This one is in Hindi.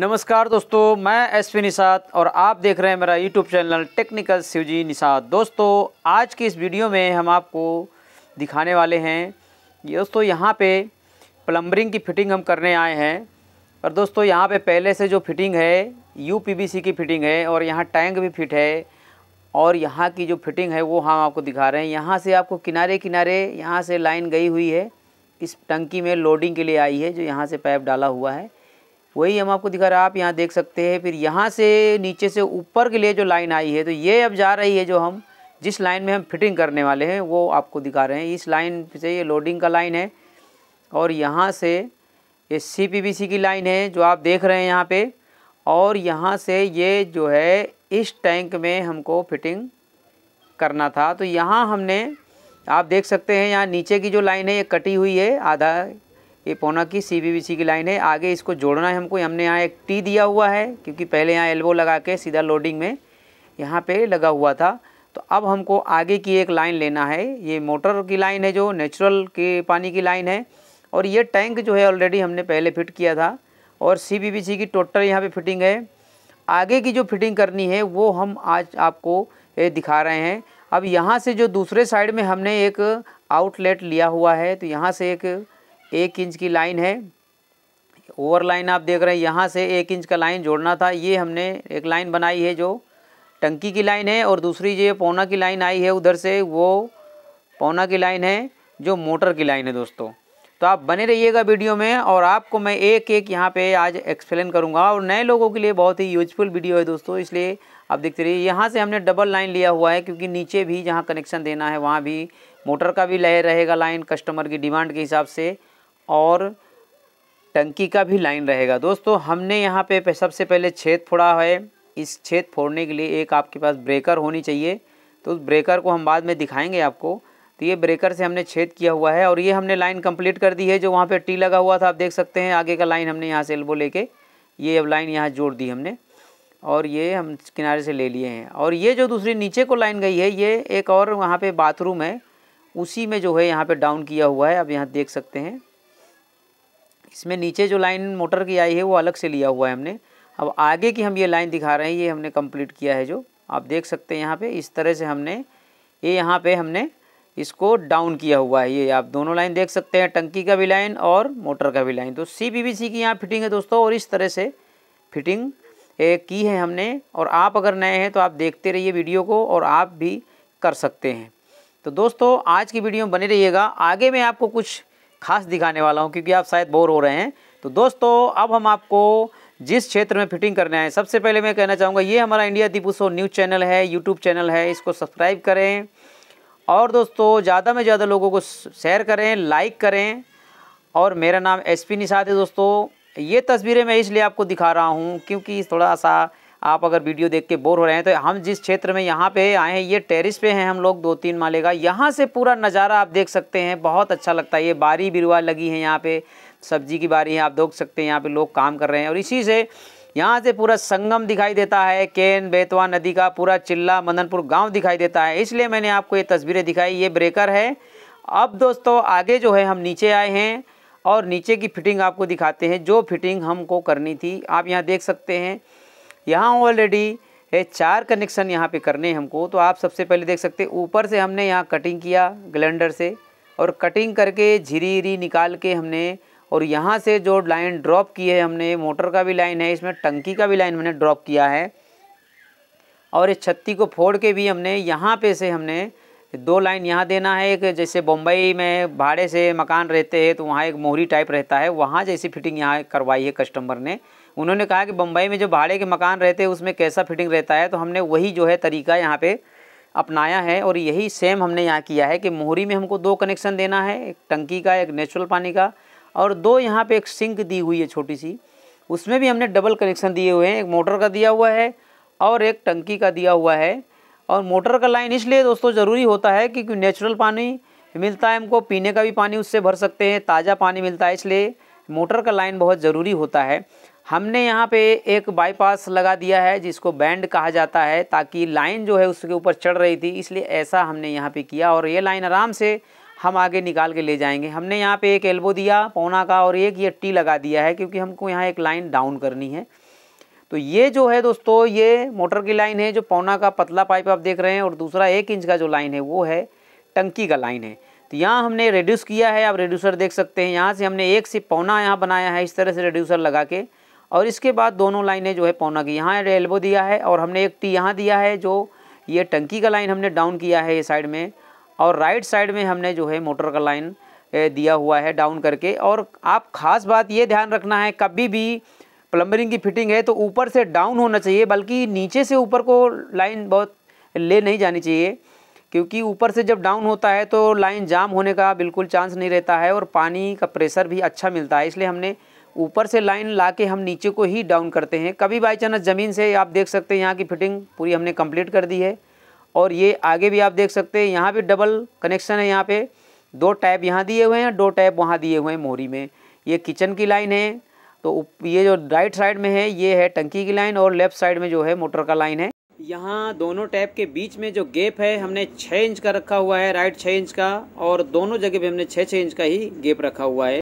नमस्कार दोस्तों मैं एस पी निषाद और आप देख रहे हैं मेरा YouTube channel technical Shivji Nishad दोस्तों आज की इस वीडियो में हम आपको दिखाने वाले हैं दोस्तों यहाँ पे प्लम्बरिंग की फिटिंग हम करने आए हैं और दोस्तों यहाँ पे पहले से जो फिटिंग है यू पी की फिटिंग है और यहाँ टैंक भी फिट है और यहाँ की जो फिटिंग है वो हम आपको दिखा रहे हैं यहाँ से आपको किनारे किनारे यहाँ से लाइन गई हुई है इस टंकी में लोडिंग के लिए आई है जो यहाँ से पैप डाला हुआ है वही हम आपको दिखा रहे हैं आप यहाँ देख सकते हैं फिर यहाँ से नीचे से ऊपर के लिए जो लाइन आई है तो ये अब जा रही है जो हम जिस लाइन में हम फिटिंग करने वाले हैं वो आपको दिखा रहे हैं इस लाइन से ये लोडिंग का लाइन है और यहाँ से ये सी की लाइन है जो आप देख रहे हैं यहाँ पर और यहाँ से ये जो है इस टैंक में हमको फिटिंग करना था तो यहाँ हमने आप देख सकते हैं यहाँ नीचे की जो लाइन है ये कटी हुई है आधा ये पौना की सी की लाइन है आगे इसको जोड़ना है हमको हमने यहाँ एक टी दिया हुआ है क्योंकि पहले यहाँ एल्बो लगा के सीधा लोडिंग में यहाँ पे लगा हुआ था तो अब हमको आगे की एक लाइन लेना है ये मोटर की लाइन है जो नेचुरल के पानी की लाइन है और ये टैंक जो है ऑलरेडी हमने पहले फिट किया था और सी की टोटल यहाँ पर फिटिंग है आगे की जो फिटिंग करनी है वो हम आज आपको दिखा रहे हैं अब यहाँ से जो दूसरे साइड में हमने एक आउटलेट लिया हुआ है तो यहाँ से एक एक इंच की लाइन है ओवर लाइन आप देख रहे हैं यहाँ से एक इंच का लाइन जोड़ना था ये हमने एक लाइन बनाई है जो टंकी की लाइन है और दूसरी जो पौना की लाइन आई है उधर से वो पौना की लाइन है जो मोटर की लाइन है दोस्तों तो आप बने रहिएगा वीडियो में और आपको मैं एक एक यहाँ पे आज एक्सप्लेन करूँगा और नए लोगों के लिए बहुत ही यूजफुल वीडियो है दोस्तों इसलिए आप देखते रहिए यहाँ से हमने डबल लाइन लिया हुआ है क्योंकि नीचे भी जहाँ कनेक्शन देना है वहाँ भी मोटर का भी लय रहेगा लाइन कस्टमर की डिमांड के हिसाब से और टंकी का भी लाइन रहेगा दोस्तों हमने यहाँ पे, सबसे पहले छेद फोड़ा है इस छेद फोड़ने के लिए एक आपके पास ब्रेकर होनी चाहिए तो उस ब्रेकर को हम बाद में दिखाएंगे आपको तो ये ब्रेकर से हमने छेद किया हुआ है और ये हमने लाइन कंप्लीट कर दी है जो वहाँ पे टी लगा हुआ था आप देख सकते हैं आगे का लाइन हमने यहाँ से एल्बो लेके ये अब लाइन यहाँ जोड़ दी हमने और ये हम किनारे से ले लिए हैं और ये जो दूसरी नीचे को लाइन गई है ये एक और वहाँ पर बाथरूम है उसी में जो है यहाँ पर डाउन किया हुआ है आप यहाँ देख सकते हैं इसमें नीचे जो लाइन मोटर की आई है वो अलग से लिया हुआ है हमने अब आगे की हम ये लाइन दिखा रहे हैं ये हमने कंप्लीट किया है जो आप देख सकते हैं यहाँ पे इस तरह से हमने ये यहाँ पे हमने इसको डाउन किया हुआ है ये आप दोनों लाइन देख सकते हैं टंकी का भी लाइन और मोटर का भी लाइन तो सी सी की यहाँ फिटिंग है दोस्तों और इस तरह से फिटिंग की है हमने और आप अगर नए हैं तो आप देखते रहिए वीडियो को और आप भी कर सकते हैं तो दोस्तों आज की वीडियो में बने रहिएगा आगे मैं आपको कुछ खास दिखाने वाला हूँ क्योंकि आप शायद बोर हो रहे हैं तो दोस्तों अब हम आपको जिस क्षेत्र में फिटिंग करने आए सबसे पहले मैं कहना चाहूँगा ये हमारा India Deepu show news channel है यूट्यूब चैनल है इसको सब्सक्राइब करें और दोस्तों ज़्यादा में ज़्यादा लोगों को शेयर करें लाइक करें और मेरा नाम एस पी निषाद है दोस्तों ये तस्वीरें मैं इसलिए आपको दिखा रहा हूँ क्योंकि थोड़ा सा आप अगर वीडियो देख के बोर हो रहे हैं तो हम जिस क्षेत्र में यहाँ पे आए हैं ये टेरिस पे हैं हम लोग दो तीन माले का यहाँ से पूरा नज़ारा आप देख सकते हैं बहुत अच्छा लगता है ये बारी बिरुआ लगी है यहाँ पे सब्जी की बारी है आप देख सकते हैं यहाँ पे लोग काम कर रहे हैं और इसी से यहाँ से पूरा संगम दिखाई देता है केन बेतवा नदी का पूरा चिल्ला मदनपुर गाँव दिखाई देता है इसलिए मैंने आपको ये तस्वीरें दिखाई ये ब्रेकर है अब दोस्तों आगे जो है हम नीचे आए हैं और नीचे की फिटिंग आपको दिखाते हैं जो फिटिंग हमको करनी थी आप यहाँ देख सकते हैं यहाँ ऑलरेडी ये चार कनेक्शन यहाँ पे करने हैं हमको तो आप सबसे पहले देख सकते ऊपर से हमने यहाँ कटिंग किया ग्लेंडर से और कटिंग करके झिरी हिरी निकाल के हमने और यहाँ से जो लाइन ड्रॉप की है हमने मोटर का भी लाइन है इसमें टंकी का भी लाइन हमने ड्रॉप किया है और इस छत्ती को फोड़ के भी हमने यहाँ पे से हमने दो लाइन यहाँ देना है एक जैसे बम्बई में भाड़े से मकान रहते हैं तो वहाँ एक मोहरी टाइप रहता है वहाँ जैसी फिटिंग यहाँ करवाई है कस्टमर ने उन्होंने कहा कि बम्बई में जो भाड़े के मकान रहते हैं उसमें कैसा फिटिंग रहता है तो हमने वही जो है तरीका यहाँ पर अपनाया है और यही सेम हमने यहाँ किया है कि मोहरी में हमको दो कनेक्शन देना है एक टंकी का एक नेचुरल पानी का और दो यहाँ पे एक सिंक दी हुई है छोटी सी उसमें भी हमने डबल कनेक्शन दिए हुए हैं एक मोटर का दिया हुआ है और एक टंकी का दिया हुआ है और मोटर का लाइन इसलिए दोस्तों ज़रूरी होता है क्योंकि नेचुरल पानी मिलता है हमको पीने का भी पानी उससे भर सकते हैं ताज़ा पानी मिलता है इसलिए मोटर का लाइन बहुत ज़रूरी होता है हमने यहाँ पे एक बाईपास लगा दिया है जिसको बैंड कहा जाता है ताकि लाइन जो है उसके ऊपर चढ़ रही थी इसलिए ऐसा हमने यहाँ पे किया और ये लाइन आराम से हम आगे निकाल के ले जाएंगे हमने यहाँ पे एक एल्बो दिया पौना का और एक ये टी लगा दिया है क्योंकि हमको यहाँ एक लाइन डाउन करनी है तो ये जो है दोस्तों ये मोटर की लाइन है जो पौना का पतला पाइप आप देख रहे हैं और दूसरा एक इंच का जो लाइन है वो है टंकी का लाइन है तो यहाँ हमने रेड्यूस किया है आप रेड्यूसर देख सकते हैं यहाँ से हमने एक से पौना यहाँ बनाया है इस तरह से रेड्यूसर लगा के और इसके बाद दोनों लाइनें जो है पौना की यहाँ एल्बो दिया है और हमने एक टी यहाँ दिया है जो ये टंकी का लाइन हमने डाउन किया है ये साइड में और राइट साइड में हमने जो है मोटर का लाइन दिया हुआ है डाउन करके और आप ख़ास बात ये ध्यान रखना है कभी भी प्लम्बरिंग की फिटिंग है तो ऊपर से डाउन होना चाहिए बल्कि नीचे से ऊपर को लाइन बहुत ले नहीं जानी चाहिए क्योंकि ऊपर से जब डाउन होता है तो लाइन जाम होने का बिल्कुल चांस नहीं रहता है और पानी का प्रेशर भी अच्छा मिलता है इसलिए हमने ऊपर से लाइन ला हम नीचे को ही डाउन करते हैं कभी बाई चांस ज़मीन से आप देख सकते हैं यहाँ की फिटिंग पूरी हमने कम्प्लीट कर दी है और ये आगे भी आप देख सकते हैं यहाँ भी डबल कनेक्शन है यहाँ पे दो टैप यहाँ दिए हुए हैं दो टैप वहाँ दिए हुए हैं मोहरी में ये किचन की लाइन है तो ये जो राइट साइड में है ये है टंकी की लाइन और लेफ्ट साइड में जो है मोटर का लाइन है यहाँ दोनों टैप के बीच में जो गेप है हमने छः इंच का रखा हुआ है राइट छः इंच का और दोनों जगह पे हमने छः छः इंच का ही गेप रखा हुआ है